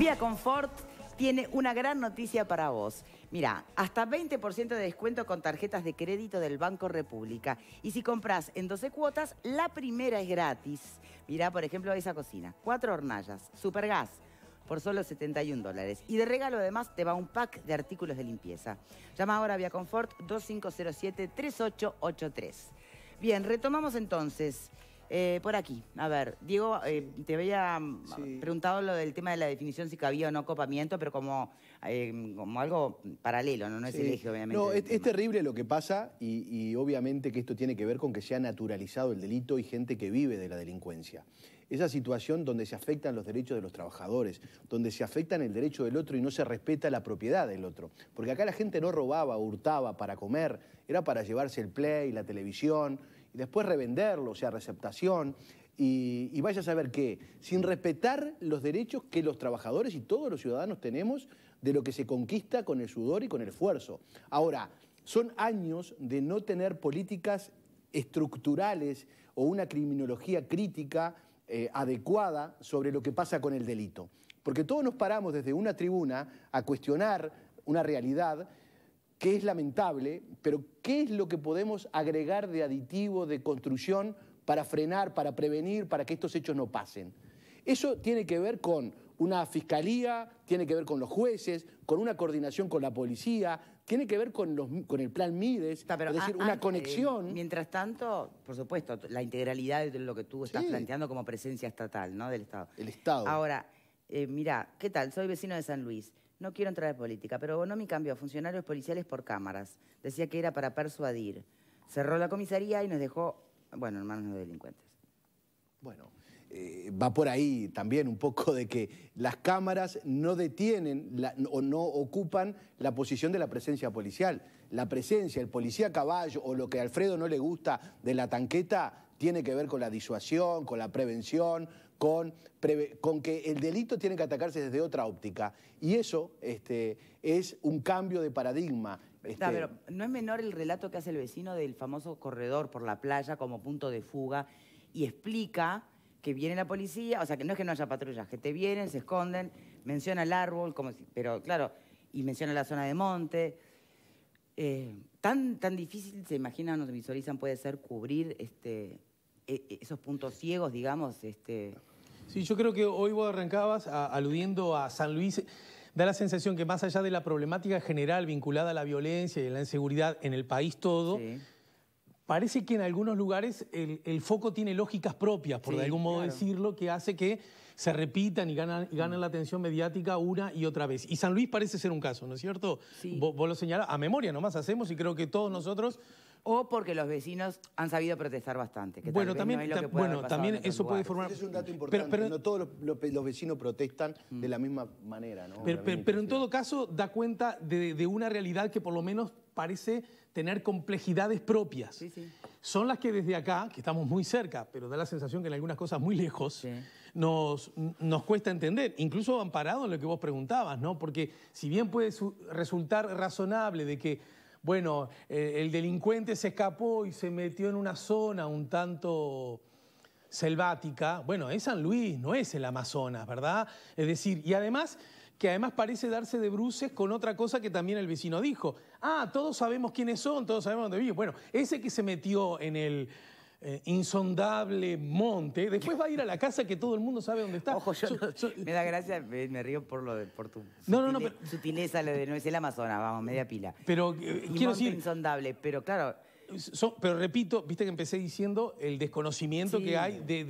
Vía Confort tiene una gran noticia para vos. Mira, hasta 20% de descuento con tarjetas de crédito del Banco República. Y si comprás en 12 cuotas, la primera es gratis. Mira, por ejemplo, esa cocina. Cuatro hornallas, gas, por solo 71 dólares. Y de regalo además te va un pack de artículos de limpieza. Llama ahora a Vía Confort 2507-3883. Bien, retomamos entonces. Eh, por aquí, a ver, Diego, eh, te había mm, preguntado lo del tema de la definición si cabía o no copamiento, pero como, eh, como algo paralelo, no, es el eje, obviamente. No, es, terrible lo que pasa y, y, obviamente que esto tiene que ver con que se ha naturalizado el delito y gente que vive de la delincuencia. Esa situación donde se afectan los derechos de los trabajadores, donde se afectan el derecho del otro y no se respeta la propiedad del otro. Porque acá la gente no robaba, hurtaba para comer, era para llevarse el play, la televisión y después revenderlo, o sea, receptación, y, vaya a saber qué, sin respetar los derechos que los trabajadores y todos los ciudadanos tenemos de lo que se conquista con el sudor y con el esfuerzo. Ahora, son años de no tener políticas estructurales o una criminología crítica eh, adecuada sobre lo que pasa con el delito. Porque todos nos paramos desde una tribuna a cuestionar una realidad que es lamentable, pero ¿qué es lo que podemos agregar de aditivo, de construcción, para frenar, para prevenir, para que estos hechos no pasen? Eso tiene que ver con una fiscalía, tiene que ver con los jueces, con una coordinación con la policía, tiene que ver con, el plan Mides, es decir, una conexión. mientras tanto, por supuesto, la integralidad de lo que tú estás planteando como presencia estatal, ¿no? Del Estado. El Estado. Ahora, eh, mira, ¿qué tal? Soy vecino de San Luis. No quiero entrar en política, pero Bonomi cambió a funcionarios policiales por cámaras. Decía que era para persuadir. Cerró la comisaría y nos dejó, bueno, hermanos de delincuentes. Bueno, eh, va por ahí también un poco de que las cámaras no detienen o no ocupan la posición de la presencia policial. La presencia, el policía caballo o lo que a Alfredo no le gusta de la tanqueta tiene que ver con la disuasión, con la prevención, con, que el delito tiene que atacarse desde otra óptica. Y eso este, es un cambio de paradigma. No, este. pero no es menor el relato que hace el vecino del famoso corredor por la playa como punto de fuga y explica que viene la policía, o sea, que no es que no haya patrullas, que te vienen, se esconden, menciona el árbol, como pero claro, y menciona la zona de monte. Eh, tan, tan difícil, se imaginan, se visualizan, puede ser cubrir este, e, e, esos puntos ciegos, digamos, este, Sí, yo creo que hoy vos arrancabas aludiendo a San Luis. Da la sensación que más allá de la problemática general vinculada a la violencia y la inseguridad en el país todo, parece que en algunos lugares el, foco tiene lógicas propias, por de algún modo decirlo, que hace que se repitan y ganen mm. la atención mediática una y otra vez. Y San Luis parece ser un caso, ¿no es cierto? Vos, lo señalás, a memoria nomás hacemos y creo que todos nosotros o porque los vecinos han sabido protestar bastante. bueno, también, eso puede formar... pero, no todos los, vecinos protestan de mm. la misma manera. Pero, en todo caso da cuenta de, una realidad que por lo menos parece tener complejidades propias. Son las que desde acá, que estamos muy cerca, pero da la sensación que en algunas cosas muy lejos, nos, nos cuesta entender, incluso amparado en lo que vos preguntabas, ¿no? Porque si bien puede resultar razonable de que bueno, eh, el delincuente se escapó y se metió en una zona un tanto selvática. Bueno, es San Luis, no es el Amazonas, ¿verdad? Es decir, y además que además parece darse de bruces con otra cosa que también el vecino dijo. Ah, todos sabemos quiénes son, todos sabemos dónde viven. Bueno, ese que se metió en el, eh, insondable monte, después va a ir a la casa que todo el mundo sabe dónde está. Ojo, yo me da gracia, me, río por lo de, por tu no, sutileza, lo de no es el Amazonas, vamos, media pila. Pero eh, quiero decir insondable, pero claro, pero repito, viste que empecé diciendo el desconocimiento que hay de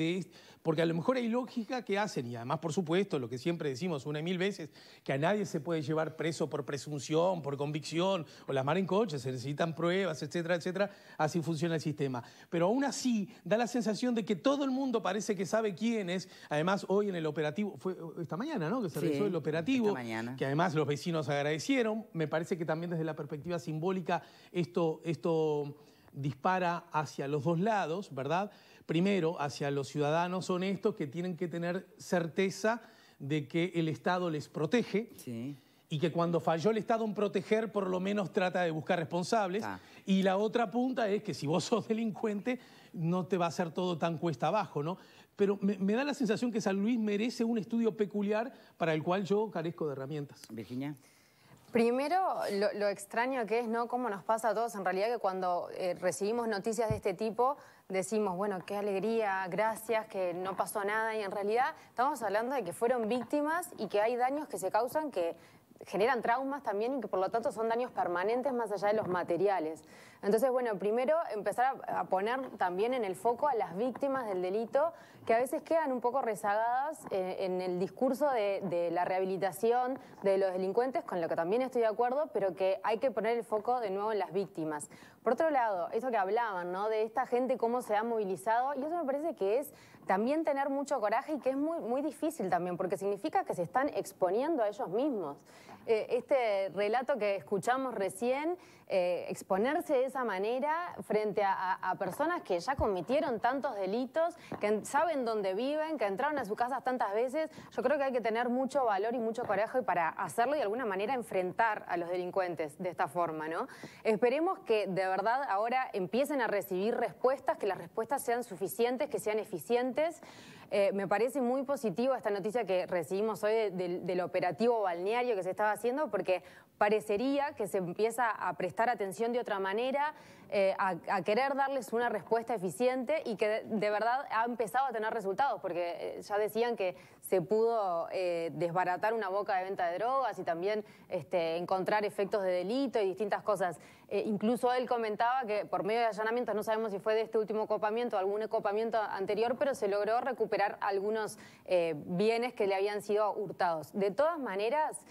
porque a lo mejor hay lógica que hacen, y además, por supuesto, lo que siempre decimos una y mil veces, que a nadie se puede llevar preso por presunción, por convicción, o las mar en coche, se necesitan pruebas, etcétera, etcétera. Así funciona el sistema. Pero aún así, da la sensación de que todo el mundo parece que sabe quién es. Además, hoy en el operativo, fue esta mañana, ¿no? Que se realizó el operativo. Que además los vecinos agradecieron. Me parece que también desde la perspectiva simbólica esto, esto dispara hacia los dos lados, ¿verdad? primero hacia los ciudadanos honestos que tienen que tener certeza de que el Estado les protege. y que cuando falló el Estado en proteger, por lo menos trata de buscar responsables. Y la otra punta es que si vos sos delincuente, no te va a hacer todo tan cuesta abajo, ¿no? Pero me, da la sensación que San Luis merece un estudio peculiar para el cual yo carezco de herramientas. Virginia. Primero, lo, extraño que es, ¿no? Cómo nos pasa a todos, en realidad, que cuando eh, recibimos noticias de este tipo, decimos, bueno, qué alegría, gracias, que no pasó nada, y en realidad estamos hablando de que fueron víctimas y que hay daños que se causan que generan traumas también y que por lo tanto son daños permanentes más allá de los materiales. Entonces, bueno, primero empezar a, poner también en el foco a las víctimas del delito, que a veces quedan un poco rezagadas eh, en el discurso de, la rehabilitación de los delincuentes, con lo que también estoy de acuerdo, pero que hay que poner el foco de nuevo en las víctimas. Por otro lado, eso que hablaban, ¿no? De esta gente, cómo se ha movilizado, y eso me parece que es también tener mucho coraje y que es muy, muy difícil también, porque significa que se están exponiendo a ellos mismos. Eh, este relato que escuchamos recién eh, exponerse de esa manera frente a, personas que ya cometieron tantos delitos, que saben dónde viven, que entraron a sus casas tantas veces. Yo creo que hay que tener mucho valor y mucho coraje para hacerlo y de alguna manera enfrentar a los delincuentes de esta forma, ¿no? Esperemos que de verdad ahora empiecen a recibir respuestas, que las respuestas sean suficientes, que sean eficientes. Eh, me parece muy positiva esta noticia que recibimos hoy del operativo balneario que se estaba haciendo, porque parecería que se empieza a prestar atención de otra manera, eh, a, querer darles una respuesta eficiente y que de, verdad ha empezado a tener resultados, porque eh, ya decían que se pudo eh, desbaratar una boca de venta de drogas y también este, encontrar efectos de delito y distintas cosas. incluso él comentaba que por medio de allanamientos, no sabemos si fue de este último copamiento o algún copamiento anterior, pero se logró recuperar algunos bienes que le habían sido hurtados. De todas maneras,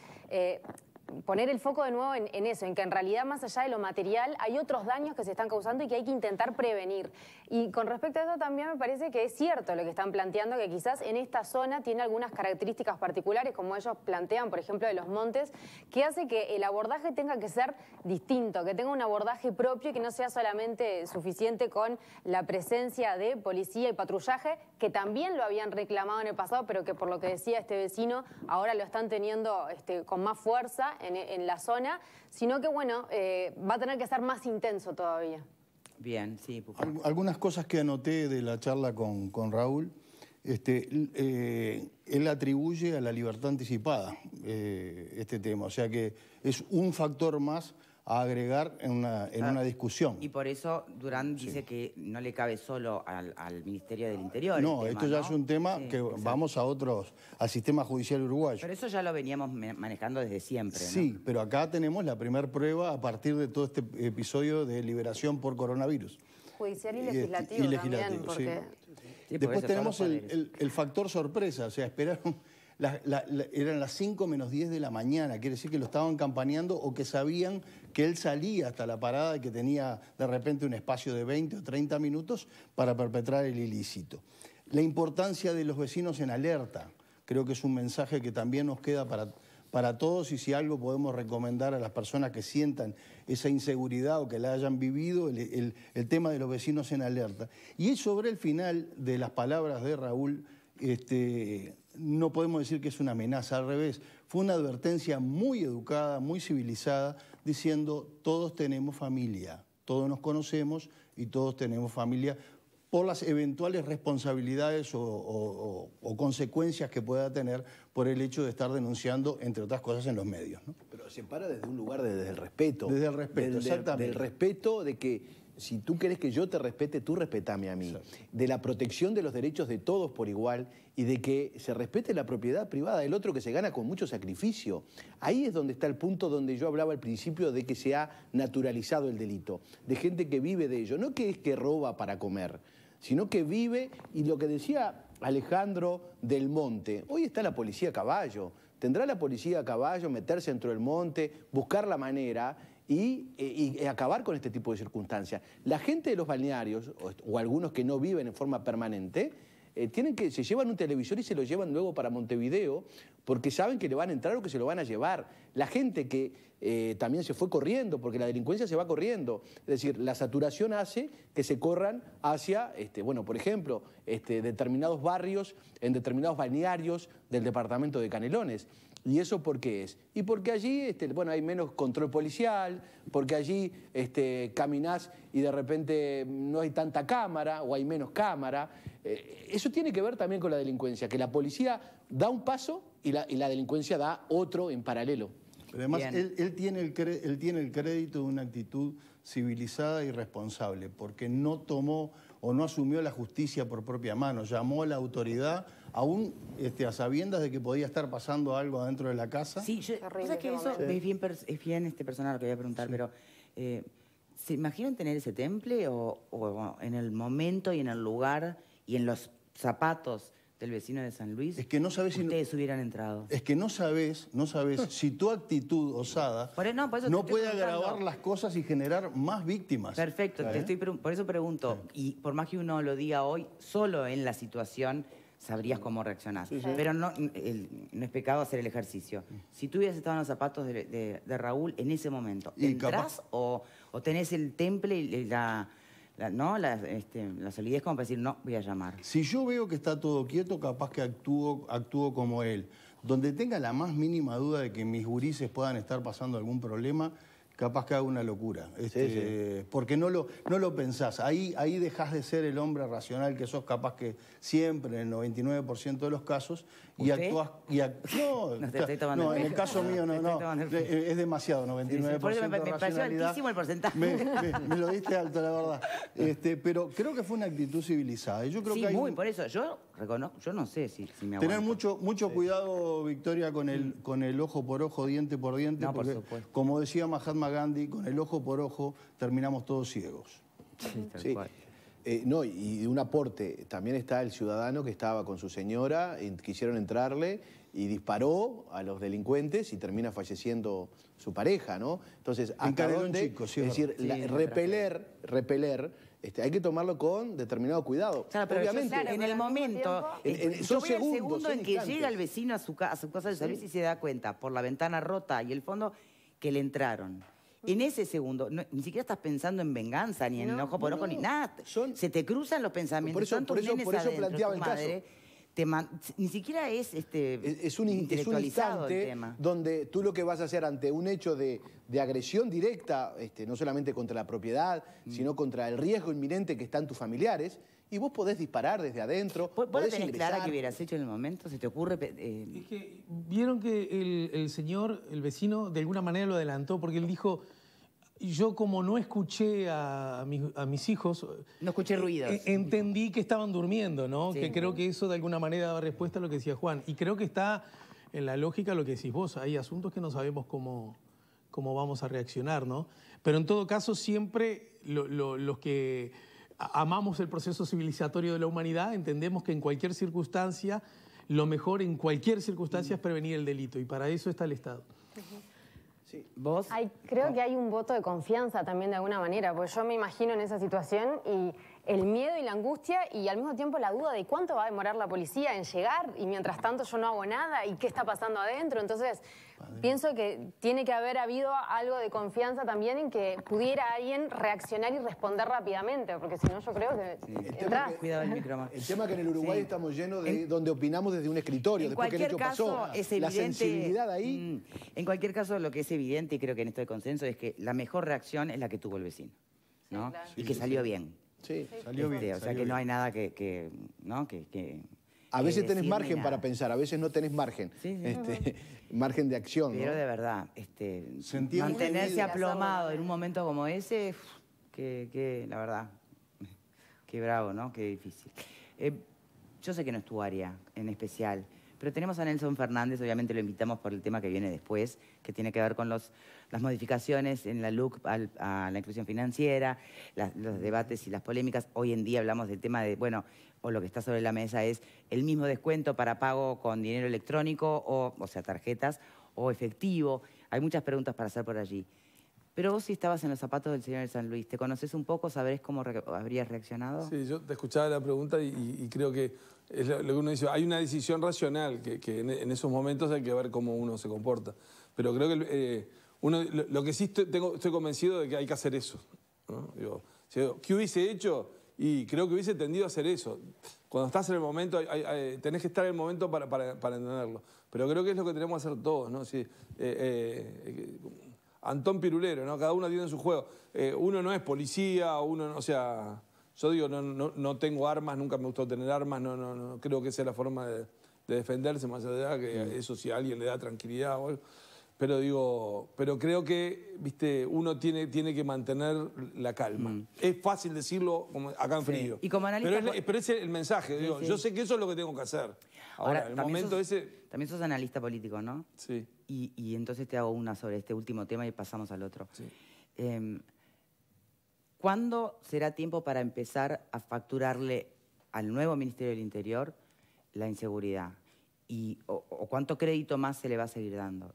poner el foco de nuevo en, eso, en que en realidad más allá de lo material hay otros daños que se están causando y que hay que intentar prevenir. Y con respecto a eso también me parece que es cierto lo que están planteando, que quizás en esta zona tiene algunas características particulares, como ellos plantean, por ejemplo, de los montes, que hace que el abordaje tenga que ser distinto, que tenga un abordaje propio y que no sea solamente suficiente con la presencia de policía y patrullaje, que también lo habían reclamado en el pasado, pero que por lo que decía este vecino, ahora lo están teniendo este, con más fuerza en, la zona, sino que bueno, eh, va a tener que ser más intenso todavía. Bien, sí. algunas cosas que anoté de la charla con, Raúl, este, eh, él atribuye a la libertad anticipada eh, este tema, o sea que es un factor más a agregar en una, discusión. Y por eso Durán dice que no le cabe solo al, Ministerio del Interior. No, esto ya es un tema que vamos a otros, al sistema judicial uruguayo. Pero eso ya lo veníamos manejando desde siempre. Sí, pero acá tenemos la primera prueba a partir de todo este episodio de liberación por coronavirus. Judicial y este, legislativo, también, Después tenemos el, el, factor sorpresa, o sea, esperaron eran las 5 menos 10 de la mañana, quiere decir que lo estaban campaneando o que sabían que él salía hasta la parada y que tenía de repente un espacio de 20 o 30 minutos para perpetrar el ilícito. La importancia de los vecinos en alerta, creo que es un mensaje que también nos queda para, para todos y si algo podemos recomendar a las personas que sientan esa inseguridad o que la hayan vivido, el, tema de los vecinos en alerta. Y es sobre el final de las palabras de Raúl, este, no podemos decir que es una amenaza, al revés, fue una advertencia muy educada, muy civilizada, diciendo todos tenemos familia, todos nos conocemos y todos tenemos familia por las eventuales responsabilidades o, consecuencias que pueda tener por el hecho de estar denunciando, entre otras cosas, en los medios. Pero se para desde un lugar, desde el respeto. Desde el respeto, exactamente. el respeto de que si tú quieres que yo te respete, tú respetame a mí. De la protección de los derechos de todos por igual y de que se respete la propiedad privada del otro que se gana con mucho sacrificio. Ahí es donde está el punto donde yo hablaba al principio de que se ha naturalizado el delito, de gente que vive de ello. No que es que roba para comer, sino que vive y lo que decía Alejandro del Monte, hoy está la policía a caballo. ¿Tendrá la policía a caballo meterse dentro del monte, buscar la manera y, acabar con este tipo de circunstancias. La gente de los balnearios, o, algunos que no viven en forma permanente, eh, tienen que, se llevan un televisor y se lo llevan luego para Montevideo porque saben que le van a entrar o que se lo van a llevar. La gente que eh, también se fue corriendo, porque la delincuencia se va corriendo. Es decir, la saturación hace que se corran hacia, este, bueno, por ejemplo, este, determinados barrios, en determinados balnearios del departamento de Canelones. ¿Y eso por qué es? Y porque allí este, bueno, hay menos control policial, porque allí este, caminás y de repente no hay tanta cámara o hay menos cámara. Eh, eso tiene que ver también con la delincuencia, que la policía da un paso y la, delincuencia da otro en paralelo. además, él tiene el crédito de una actitud civilizada y responsable, porque no tomó o no asumió la justicia por propia mano, llamó a la autoridad aún este, a sabiendas de que podía estar pasando algo adentro de la casa. Sí, yo, es que es bien, este personal lo que voy a preguntar, pero eh, ¿se imaginan tener ese temple o, en el momento y en el lugar y en los zapatos del vecino de San Luis? Es que no sabes si ustedes hubieran entrado. Es que no sabes, no sabes si tu actitud osada e-, no, puede agravar las cosas y generar más víctimas. Perfecto, te estoy por eso pregunto y por más que uno lo diga hoy, solo en la situación sabrías cómo reaccionar. Pero no, no es pecado hacer el ejercicio. Si tú hubieras estado en los zapatos de, Raúl en ese momento, ...¿entrás o, tenés el temple y la... ¿no? Este, la, solidez como para decir, no, voy a llamar. Si yo veo que está todo quieto, capaz que actúo, actúo como él. Donde tenga la más mínima duda de que mis gurises puedan estar pasando algún problema, capaz que haga una locura. Este, porque no lo, no lo pensás. Ahí, ahí dejas de ser el hombre racional que sos capaz que siempre, en el 99% de los casos, y actúas. no, en el caso mío no, no. Eh, eh, es demasiado, 99%. por eso me, pareció altísimo el porcentaje. Me, lo diste alto, la verdad. Este, pero creo que fue una actitud civilizada. Yo creo que hay muy, por eso. Yo yo no sé si, si me Tener mucho, mucho cuidado, Victoria, con el, con el ojo por ojo, diente por diente, no, porque como decía Mahatma Gandhi, con el ojo por ojo terminamos todos ciegos. Sí, eh, no, y un aporte. También está el ciudadano que estaba con su señora, quisieron entrarle y disparó a los delincuentes y termina falleciendo su pareja, ¿no? Entonces, a dónde? es decir, repeler, repeler este, hay que tomarlo con determinado cuidado. Obviamente. en el momento. en, segundo en que llega el vecino a su, casa de servicio y se da cuenta por la ventana rota y el fondo que le entraron. En ese segundo, ni siquiera estás pensando en venganza, ni en ojo por ojo, ni nada. se te cruzan los pensamientos. Por eso, por eso planteaba el caso ni siquiera es este es, un, es instante donde tú lo que vas a hacer ante un hecho de, agresión directa, este, no solamente contra la propiedad, mm. sino contra el riesgo inminente que están tus familiares, y vos podés disparar desde adentro. ¿Vos podés clara que hubieras hecho en el momento? ¿Se te ocurre? Eh? Es que vieron que el, el señor, el vecino, de alguna manera lo adelantó porque él dijo yo como no escuché a, mis, hijos... No escuché eh, ruidos. Eh, entendí que estaban durmiendo, ¿no? Que creo que eso de alguna manera da respuesta a lo que decía Juan. Y creo que está en la lógica lo que decís vos. Hay asuntos que no sabemos cómo, cómo vamos a reaccionar, ¿no? Pero en todo caso siempre los que amamos el proceso civilizatorio de la humanidad entendemos que en cualquier circunstancia, lo mejor en cualquier circunstancia es prevenir el delito. Y para eso está el Estado. Sí. ¿Vos? creo ah. que hay un voto de confianza también de alguna manera, porque yo me imagino en esa situación y el miedo y la angustia y al mismo tiempo la duda de cuánto va a demorar la policía en llegar y mientras tanto yo no hago nada y qué está pasando adentro. Entonces, Pienso que tiene que haber habido algo de confianza también en que pudiera alguien reaccionar y responder rápidamente, porque si no yo creo que... El, tema que que en el Uruguay estamos llenos de donde opinamos desde un escritorio, en después cualquier que el pasó. Es la sensibilidad ahí... Mm. En cualquier caso, lo que es evidente, y creo que en esto hay consenso, es que la mejor reacción es la que tuvo el vecino, Y que salió bien. Sí, salió este, bien. o sea que no hay nada que... que ¿no? a veces tenés margen para pensar, a veces no tenés margen. Sí, este, margen de acción. Pero de verdad, este, mantenerse aplomado en un momento como ese, que, la verdad, qué bravo, ¿no? Qué difícil. Eh, yo sé que no es tu área en especial, pero tenemos a Nelson Fernández, obviamente lo invitamos por el tema que viene después, que tiene que ver con los las modificaciones en la LUC a la inclusión financiera, los debates y las polémicas. Hoy en día hablamos del tema de, bueno, o lo que está sobre la mesa es el mismo descuento para pago con dinero electrónico, o, o sea, tarjetas, o efectivo. Hay muchas preguntas para hacer por allí. Pero vos si estabas en los zapatos del señor San Luis, ¿te conoces un poco? ¿Sabrés cómo habrías reaccionado? Sí, yo te escuchaba la pregunta y, creo que es lo, que uno dice, hay una decisión racional, que, en, esos momentos hay que ver cómo uno se comporta. Pero creo que eh, lo, que sí estoy, convencido de que hay que hacer eso. ¿Qué hubiese hecho? Y creo que hubiese tendido a hacer eso. Cuando estás en el momento, tenés que estar en el momento para, entenderlo. Pero creo que es lo que tenemos que hacer todos. ¿no? Eh, eh, eh, Antón Pirulero, ¿no? cada uno tiene su juego. uno no es policía, uno no, sea... Yo digo, no, no, tengo armas, nunca me gustó tener armas, no, no, no creo que sea la forma de, de defenderse, más allá de que eso si a alguien le da tranquilidad o algo pero digo, pero creo que, viste, uno tiene, tiene que mantener la calma. Mm. Es fácil decirlo como acá en frío. Y como pero, es, es, el mensaje, digo, yo sé que eso es lo que tengo que hacer. Ahora, el momento ese... También sos analista político, ¿no? Sí. Y, entonces te hago una sobre este último tema y pasamos al otro. Sí. Em, ¿Cuándo será tiempo para empezar a facturarle al nuevo Ministerio del Interior la inseguridad? Y, o cuánto crédito más se le va a seguir dando?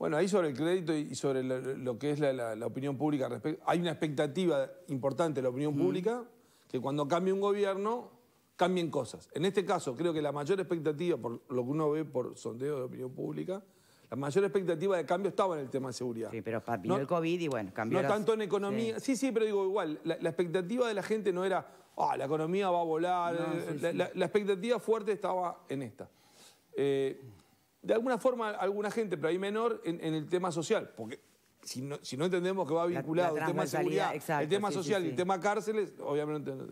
Bueno, ahí sobre el crédito y sobre lo, que es la, opinión pública, hay una expectativa importante de la opinión mm. pública que cuando cambie un gobierno cambien cosas. En este caso, creo que la mayor expectativa, por lo que uno ve por sondeo de opinión pública, la mayor expectativa de cambio estaba en el tema de seguridad. Sí, pero vino el COVID y bueno, cambió. No tanto en economía. Sí. sí, pero digo, igual, la, expectativa de la gente no era, ah, la economía va a volar. Eh, la, expectativa fuerte estaba en esta. Eh, de alguna forma alguna gente, pero ahí menor, en, el tema social. Porque si no, entendemos que va vinculado el tema de seguridad, el tema social y el tema cárceles, obviamente no.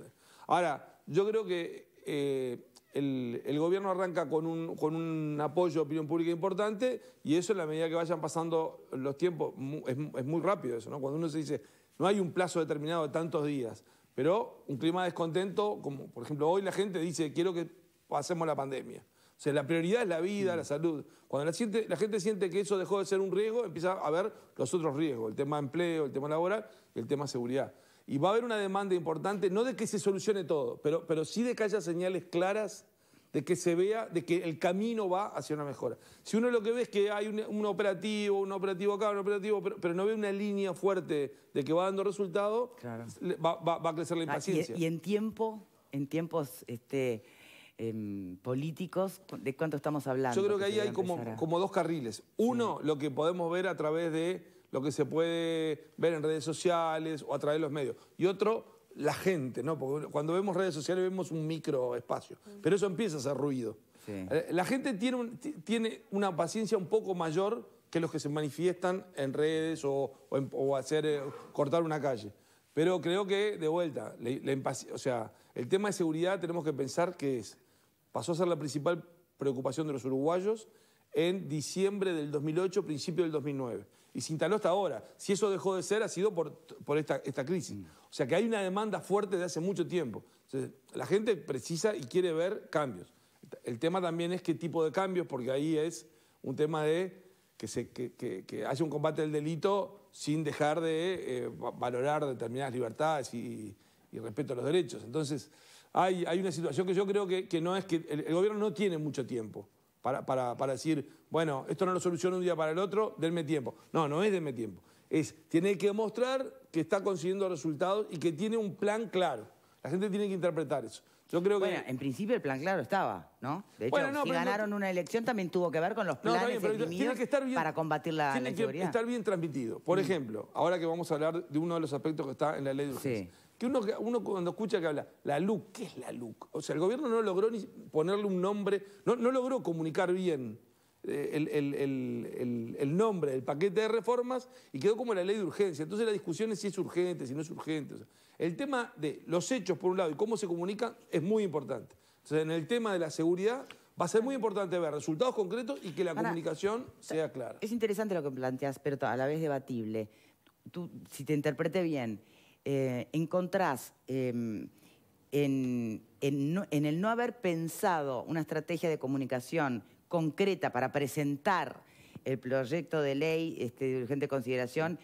Ahora, yo creo que eh, el, gobierno arranca con un, apoyo de opinión pública importante y eso en la medida que vayan pasando los tiempos, es, muy rápido eso, ¿no? Cuando uno se dice, no hay un plazo determinado de tantos días, pero un clima descontento, como por ejemplo hoy la gente dice, quiero que pasemos la pandemia. O sea, la prioridad es la vida, la mm. salud. Cuando la, gente siente que eso dejó de ser un riesgo, empieza a ver los otros riesgos, el tema de empleo, el tema laboral y el tema seguridad. Y va a haber una demanda importante, no de que se solucione todo, pero, pero sí de que haya señales claras de que se vea, de que el camino va hacia una mejora. Si uno lo que ve es que hay un, operativo, un operativo acá, un operativo, pero, no ve una línea fuerte de que va dando resultado, va, a crecer la ah, impaciencia. y, y en tiempo, en tiempos... Este Em, políticos, ¿de cuánto estamos hablando? Yo creo que, ahí hay como, dos carriles. Uno, lo que podemos ver a través de lo que se puede ver en redes sociales o a través de los medios. Y otro, la gente, ¿no? Porque cuando vemos redes sociales vemos un microespacio. Mm. Pero eso empieza a ser ruido. Eh, la gente tiene, una paciencia un poco mayor que los que se manifiestan en redes o, hacer eh, cortar una calle. Pero creo que, de vuelta, o sea, el tema de seguridad tenemos que pensar qué es Pasó a ser la principal preocupación de los uruguayos en diciembre del 2008, principio del 2009. Y se instaló hasta ahora. Si eso dejó de ser, ha sido por, esta, esta, crisis. Mm. O sea que hay una demanda fuerte de hace mucho tiempo. la gente precisa y quiere ver cambios. El tema también es qué tipo de cambios, porque ahí es un tema de que, se, que, que, un combate del delito sin dejar de eh, valorar determinadas libertades y, y respeto a los derechos. Entonces, hay, hay una situación que yo creo que, que no es que el, gobierno no tiene mucho tiempo para, para, decir, bueno, esto no lo soluciona un día para el otro, denme tiempo. No, no es denme tiempo. Es, tiene que mostrar que está consiguiendo resultados y que tiene un plan claro. La gente tiene que interpretar eso. Yo creo que... Bueno, en principio el plan claro estaba, ¿no? De hecho, si ganaron una elección también tuvo que ver con los planes para combatir la Tiene que estar bien transmitido. Por mm. ejemplo, ahora que vamos a hablar de uno de los aspectos que está en la ley de que uno, cuando escucha que habla, la LUC, ¿qué es la LUC? O sea, el gobierno no logró ni ponerle un nombre, no, logró comunicar bien eh, el, el, el, nombre del paquete de reformas y quedó como la ley de urgencia. Entonces la discusión es si es urgente, si no es urgente. el tema de los hechos, por un lado, y cómo se comunican es muy importante. Entonces, en el tema de la seguridad, Va a ser muy importante ver resultados concretos y que la comunicación sea clara. Es interesante lo que planteas, pero a la vez debatible. Tú, si te interprete bien, eh, encontrás em, en, el no haber pensado una estrategia de comunicación concreta para presentar el proyecto de ley este, de urgente consideración,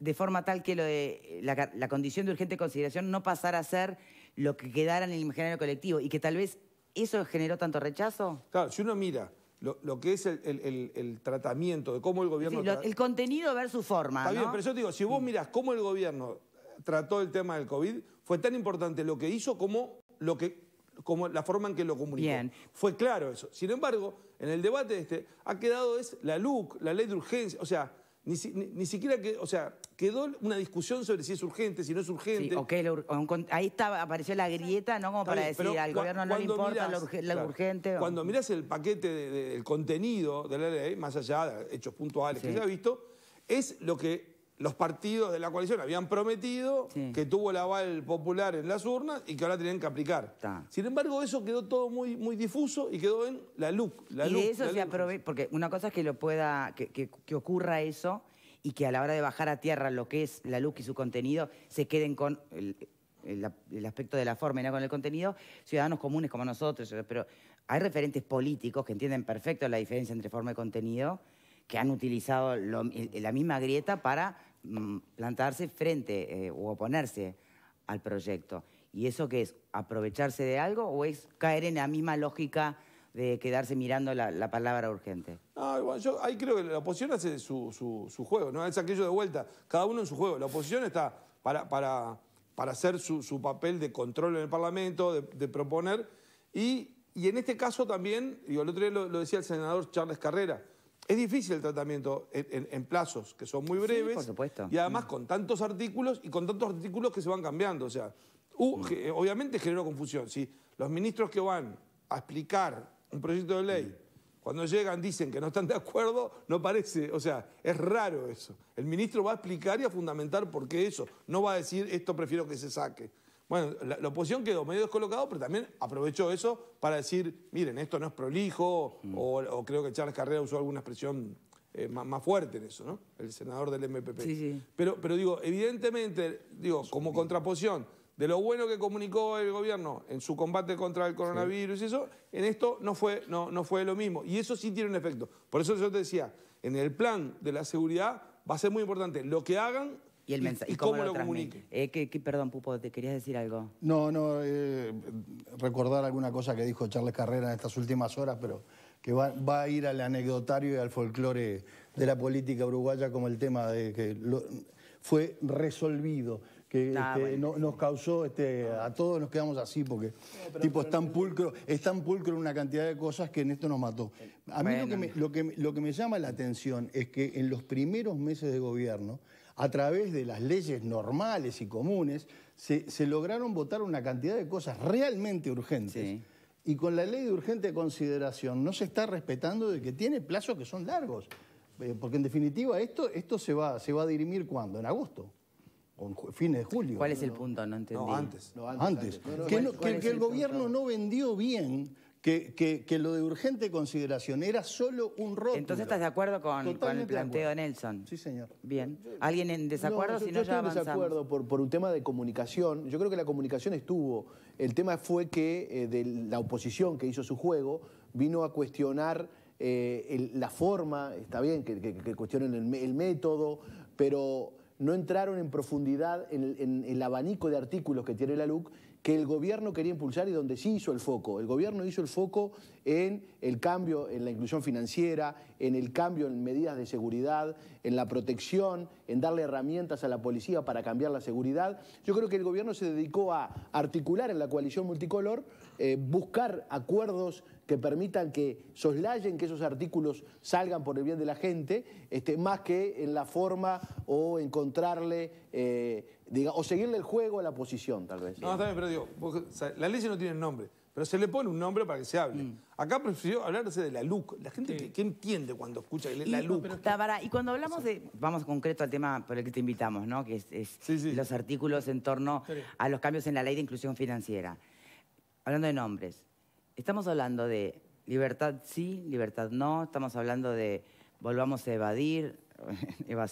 de forma tal que la, condición de urgente consideración no pasara a ser lo que quedara en el imaginario colectivo y que tal vez eso generó tanto rechazo? Claro, si uno mira lo, que es el, tratamiento de cómo el gobierno... el contenido su forma, Está bien, pero yo te digo, si vos mm. mirás cómo el gobierno trató el tema del COVID, fue tan importante lo que hizo como, lo que, como la forma en que lo comunicó. Fue claro eso. Sin embargo, en el debate este ha quedado es la LUC, la ley de urgencia, o sea, ni, siquiera que, o sea, quedó una discusión sobre si es urgente, si no es urgente. ahí apareció la grieta, ¿no? Como para decir, al gobierno no le importa lo, urgente. Cuando miras el paquete del contenido de la ley, más allá de hechos puntuales que se ha visto, es lo que los partidos de la coalición habían prometido que tuvo el aval popular en las urnas y que ahora tenían que aplicar. Sin embargo, eso quedó todo muy, muy difuso y quedó en la LUC. y de eso se aprovecha, porque una cosa es que lo pueda, que, ocurra eso y que a la hora de bajar a tierra lo que es la LUC y su contenido se queden con el, aspecto de la forma y no con el contenido, ciudadanos comunes como nosotros, pero hay referentes políticos que entienden perfecto la diferencia entre forma y contenido que han utilizado la misma grieta para Mm, plantarse frente o eh, oponerse al proyecto. ¿Y eso qué es? ¿Aprovecharse de algo o es caer en la misma lógica de quedarse mirando la, palabra urgente? No, yo ahí creo que la oposición hace su, su, juego, ¿no? Es aquello de vuelta, cada uno en su juego. La oposición está para, para, hacer su, papel de control en el Parlamento, de, proponer. Y, en este caso también, y el otro día lo, lo decía el senador Charles Carrera, es difícil el tratamiento en, plazos que son muy breves. Y además mm. con tantos artículos y con tantos artículos que se van cambiando. O sea, mm. obviamente generó confusión. Si los ministros que van a explicar un proyecto de ley mm. cuando llegan dicen que no están de acuerdo, no parece, o sea, es raro eso. El ministro va a explicar y a fundamentar por qué eso. No va a decir, esto prefiero que se saque. Bueno, la, oposición quedó medio descolocado, pero también aprovechó eso para decir, miren, esto no es prolijo, mm. o, creo que Charles Carrera usó alguna expresión eh, más, fuerte en eso, ¿no? El senador del MPP. Pero, digo, evidentemente, digo, como contraposición de lo bueno que comunicó el gobierno en su combate contra el coronavirus y eso, en esto no fue, no, no fue lo mismo. Y eso sí tiene un efecto. Por eso yo te decía, en el plan de la seguridad va a ser muy importante lo que hagan ¿Y, cómo, lo, comunique? Eh, perdón, Pupo, ¿te querías decir algo? No, no, eh, recordar alguna cosa que dijo Charles Carrera en estas últimas horas, pero que va, a ir al anecdotario y al folclore de la política uruguaya como el tema de que fue resolvido que ah, este, nos causó, este, a todos nos quedamos así, porque tipo, es tan pulcro, es tan pulcro una cantidad de cosas que en esto nos mató. A mí lo, que, lo que me llama la atención es que en los primeros meses de gobierno, a través de las leyes normales y comunes, se, lograron votar una cantidad de cosas realmente urgentes. Y con la ley de urgente consideración no se está respetando de que tiene plazos que son largos. Eh, porque en definitiva esto, esto se, va, se va a dirimir cuando, en agosto o en fines de julio. ¿Cuál es el punto? No entendí. antes. antes. que, el, gobierno no vendió bien que, que, que, lo de urgente consideración era solo un rótulo. Entonces estás de acuerdo con, el planteo de Nelson. Sí, señor. Bien. ¿Alguien en desacuerdo? No, yo, si no, yo estoy en desacuerdo por, por, un tema de comunicación. Yo creo que la comunicación estuvo. El tema fue que eh, de la oposición que hizo su juego vino a cuestionar eh, la forma, está bien que, cuestionen el, método, pero no entraron en profundidad en, en, el abanico de artículos que tiene la LUC que el gobierno quería impulsar y donde sí hizo el foco. El gobierno hizo el foco en el cambio en la inclusión financiera, en el cambio en medidas de seguridad, en la protección, en darle herramientas a la policía para cambiar la seguridad. Yo creo que el gobierno se dedicó a articular en la coalición multicolor, eh, buscar acuerdos que permitan que soslayen que esos artículos salgan por el bien de la gente, este, más que en la forma o encontrarle... Eh, o seguirle el juego a la posición, tal vez. No, está pero digo, la ley no tiene nombre, pero se le pone un nombre para que se hable. Mm. Acá prefirió hablarse de la LUC. La gente que, entiende cuando escucha la LUC. está y cuando hablamos de, vamos concreto al tema por el que te invitamos, ¿no? Que es, los artículos en torno a los cambios en la ley de inclusión financiera. Hablando de nombres, estamos hablando de libertad sí, libertad no, estamos hablando de volvamos a evadir, evasión.